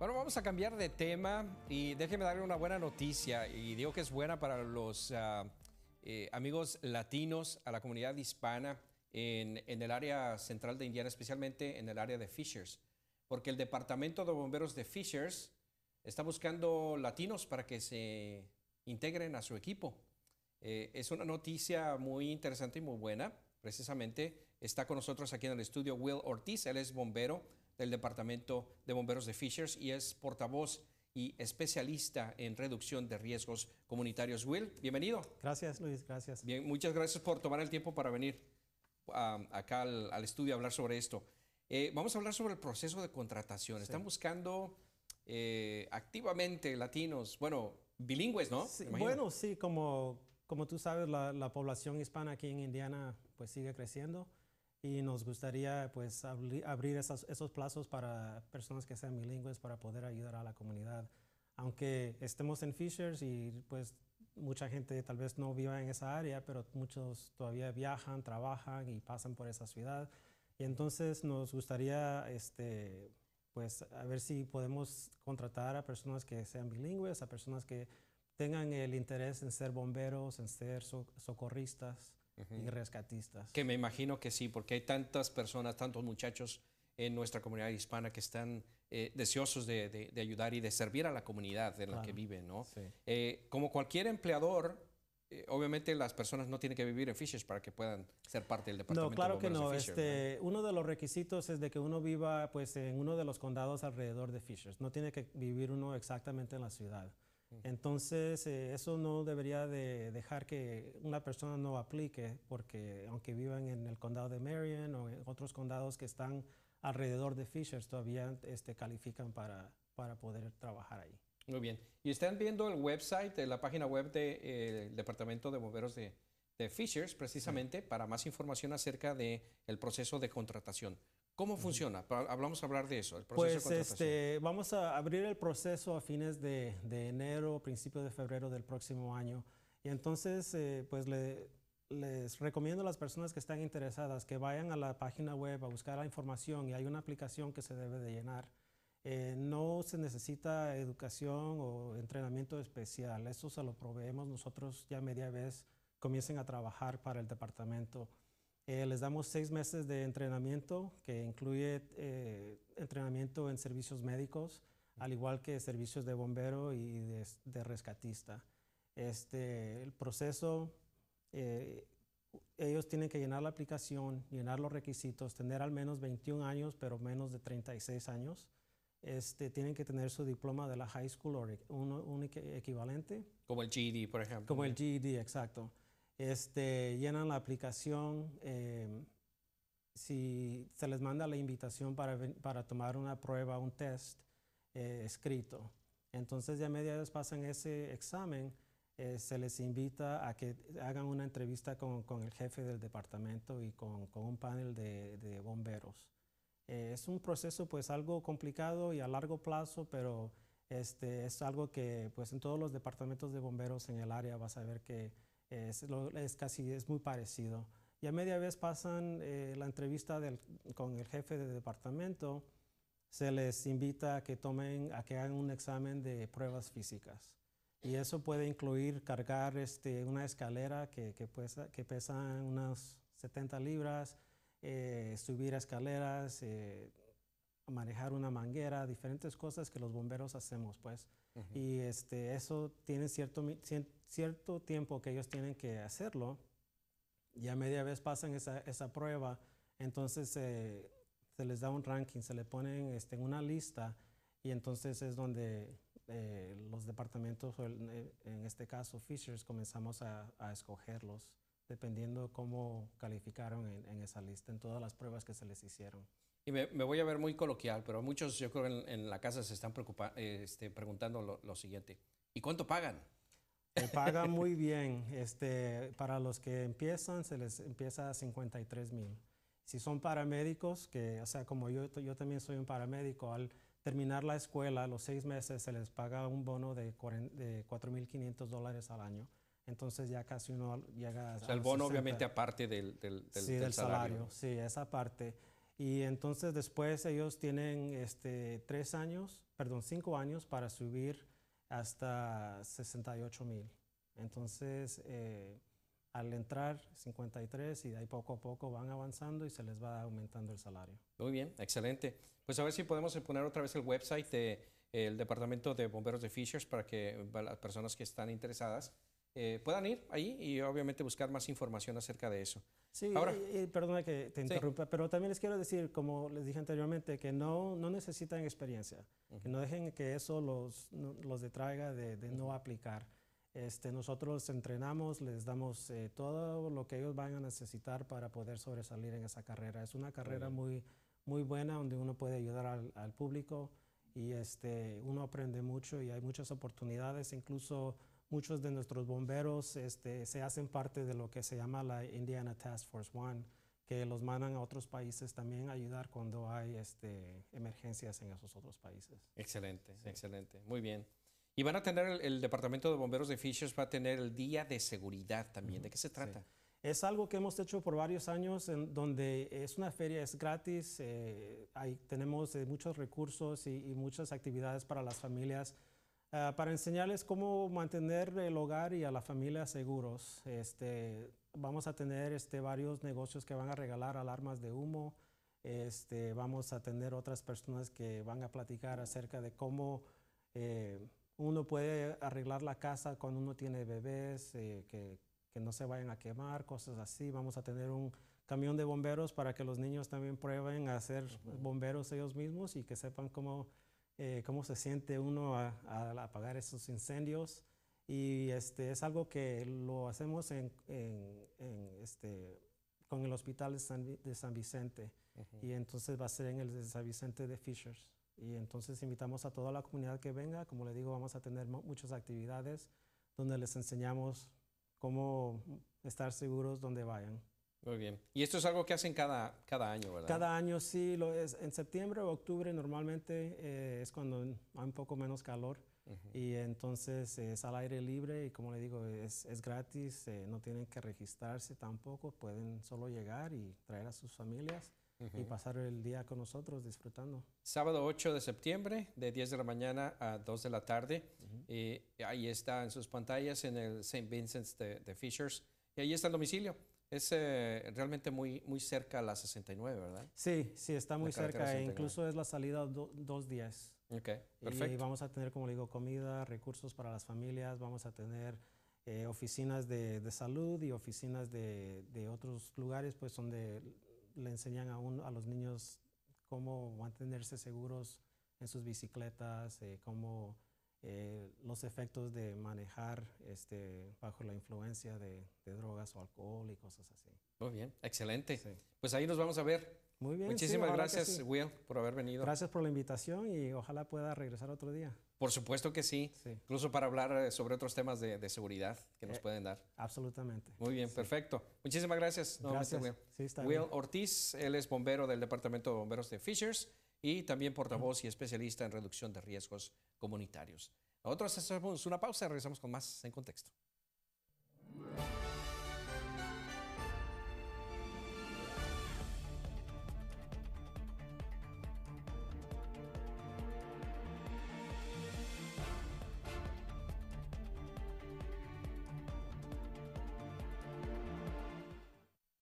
Bueno, vamos a cambiar de tema y déjeme darle una buena noticia. Y digo que es buena para los ah, eh, amigos latinos, a la comunidad hispana en, en, el área central de Indiana, especialmente en el área de Fishers. Porque el Departamento de Bomberos de Fishers está buscando latinos para que se integren a su equipo. Eh, es una noticia muy interesante y muy buena. Precisamente está con nosotros aquí en el estudio Will Ortiz, él es bombero del Departamento de Bomberos de Fishers y es portavoz y especialista en reducción de riesgos comunitarios. Will, bienvenido. Gracias, Luis, gracias. Bien, muchas gracias por tomar el tiempo para venir acá al, estudio a hablar sobre esto. Eh, vamos a hablar sobre el proceso de contratación. Están buscando eh, activamente latinos, bueno, bilingües, ¿no? bueno, sí, como, como tú sabes, la, la población hispana aquí en Indiana pues sigue creciendo y nos gustaría pues abrir esos, plazos para personas que sean bilingües para poder ayudar a la comunidad. Aunque estemos en Fishers y pues mucha gente tal vez no viva en esa área, pero muchos todavía viajan, trabajan y pasan por esa ciudad. Y entonces nos gustaría este, pues a ver si podemos contratar a personas que sean bilingües, a personas que tengan el interés en ser bomberos, en ser socorristas y rescatistas. Que me imagino que sí, porque hay tantas personas, tantos muchachos en nuestra comunidad hispana que están eh, deseosos de, ayudar y de servir a la comunidad en la que viven, ¿no? Eh, como cualquier empleador, eh, obviamente las personas no tienen que vivir en Fishers para que puedan ser parte del departamento. No, claro que este, no. Uno de los requisitos es de que uno viva pues, en uno de los condados alrededor de Fishers. No tiene que vivir uno exactamente en la ciudad. Entonces, eh, eso no debería de dejar que una persona no aplique, porque aunque vivan en el condado de Marion o en otros condados que están alrededor de Fishers, todavía este, califican para, poder trabajar ahí. Muy bien. Y están viendo el website, eh, la página web del eh, Departamento de Bomberos de, Fishers, precisamente, para más información acerca del el proceso de contratación. ¿Cómo funciona? Hablamos hablar de eso. pues Este, vamos a abrir el proceso a fines de, enero, principio de febrero del próximo año. Y entonces, eh, pues les recomiendo a las personas que están interesadas que vayan a la página web a buscar la información y hay una aplicación que se debe de llenar. Eh, no se necesita educación o entrenamiento especial, eso se lo proveemos nosotros ya media vez comiencen a trabajar para el departamento. Eh, les damos seis meses de entrenamiento que incluye eh, entrenamiento en servicios médicos, al igual que servicios de bombero y de, rescatista. Este, el proceso, eh, ellos tienen que llenar la aplicación, llenar los requisitos, tener al menos 21 años, pero menos de 36 años. Este, tienen que tener su diploma de la high school o un equivalente. Como el GED, por ejemplo. Como el GED, exacto este, llenan la aplicación. Em, si se les manda la invitación para, para tomar una prueba, un test eh, escrito. Entonces, ya a mediados pasan ese examen, eh, se les invita a que hagan una entrevista con, con el jefe del departamento y con, con un panel de, bomberos. Eh, es un proceso pues algo complicado y a largo plazo, pero este, es algo que pues en todos los departamentos de bomberos en el área vas a ver que es, casi, es muy parecido. Y a media vez pasan eh, la entrevista con el jefe de departamento, se les invita a que tomen, a que hagan un examen de pruebas físicas. Y eso puede incluir cargar este, una escalera que, que, pesa, que unas 70 libras, eh, subir escaleras, eh, manejar una manguera, diferentes cosas que los bomberos hacemos, pues. Y este, eso tiene cierto, cierto tiempo que ellos tienen que hacerlo. Ya media vez pasan esa, prueba, entonces se les da un ranking, se le ponen este, en una lista y entonces es donde eh, los departamentos, eh, en este caso Fishers, comenzamos a escogerlos dependiendo cómo calificaron en, esa lista, en todas las pruebas que se les hicieron. Y me, voy a ver muy coloquial, pero muchos yo creo en, en la casa se están este, preguntando lo, siguiente, ¿y cuánto pagan? Se paga muy bien. Este, para los que empiezan, se les empieza a 53 mil. Si son paramédicos, que, o sea, como yo, yo también soy un paramédico, al terminar la escuela, a los seis meses se les paga un bono de, de 4.500 dólares al año entonces ya casi uno llega o sea, el bono obviamente aparte del, del, sí, del salario. Sí, esa parte. Y entonces después ellos tienen este, tres años, perdón, cinco años para subir hasta 68 mil. Entonces, eh, al entrar 53 y de ahí poco a poco van avanzando y se les va aumentando el salario. Muy bien, excelente. Pues a ver si podemos poner otra vez el website del Departamento de Bomberos de Fishers para que para las personas que están interesadas eh, puedan ir ahí y obviamente buscar más información acerca de eso. Sí, perdona que te interrumpa, pero también les quiero decir, como les dije anteriormente, que no, no necesitan experiencia, que no dejen que eso los, los detraiga de, de no aplicar. Este, nosotros entrenamos, les damos eh, todo lo que ellos van a necesitar para poder sobresalir en esa carrera. Es una carrera muy, muy buena donde uno puede ayudar al, al público y este, uno aprende mucho y hay muchas oportunidades, incluso Muchos de nuestros bomberos este, se hacen parte de lo que se llama la Indiana Task Force One, que los mandan a otros países también a ayudar cuando hay este, emergencias en esos otros países. Excelente, excelente. Muy bien. Y van a tener, el, Departamento de Bomberos de Fishers va a tener el Día de Seguridad también. ¿De qué se trata? Es algo que hemos hecho por varios años, en donde es una feria, es gratis, eh, tenemos eh, muchos recursos y, muchas actividades para las familias Ah, para enseñarles cómo mantener el hogar y a la familia seguros. Este, vamos a tener este, varios negocios que van a regalar alarmas de humo. Este, vamos a tener otras personas que van a platicar acerca de cómo eh, uno puede arreglar la casa cuando uno tiene bebés, eh, que, que no se vayan a quemar, cosas así. Vamos a tener un camión de bomberos para que los niños también prueben a ser bomberos ellos mismos y que sepan cómo eh, cómo se siente uno al apagar esos incendios. Y este, es algo que lo hacemos en, este, con el Hospital de San, Vicente. Y entonces va a ser en el de San Vicente de Fishers. Y entonces invitamos a toda la comunidad que venga. Como le digo, vamos a tener muchas actividades donde les enseñamos cómo estar seguros donde vayan. Muy bien. Y esto es algo que hacen cada, cada año, ¿verdad? Cada año sí, lo es. En septiembre o octubre normalmente eh, es cuando hay un poco menos calor y entonces eh, es al aire libre y como le digo, es, es gratis, eh, no tienen que registrarse tampoco, pueden solo llegar y traer a sus familias. Y pasar el día con nosotros disfrutando. Sábado 8 de septiembre, de 10 de la mañana a 2 de la tarde. y ahí está en sus pantallas en el St. Vincent's de Fishers. Y ahí está el domicilio. Es eh, realmente muy, muy cerca a la 69, ¿verdad? Sí, sí, está muy cerca. E incluso es la salida dos días. Ok, perfecto. Y vamos a tener, como le digo, comida, recursos para las familias, vamos a tener eh, oficinas de, de, salud y oficinas de, de, otros lugares, pues donde le enseñan a, a los niños cómo mantenerse seguros en sus bicicletas, eh, cómo eh, los efectos de manejar este, bajo la influencia de, drogas o alcohol y cosas así. Muy bien, excelente. Pues ahí nos vamos a ver. Muy bien. Muchísimas gracias, Will, por haber venido. Gracias por la invitación y ojalá pueda regresar otro día. Por supuesto que sí, incluso para hablar eh, sobre otros temas de, seguridad que nos eh, pueden dar. Absolutamente. Muy bien, perfecto. Muchísimas gracias. gracias. Will, Will Ortiz, él es bombero del Departamento de Bomberos de Fishers y también portavoz y especialista en reducción de riesgos comunitarios. Nosotros hacemos una pausa y regresamos con más en contexto.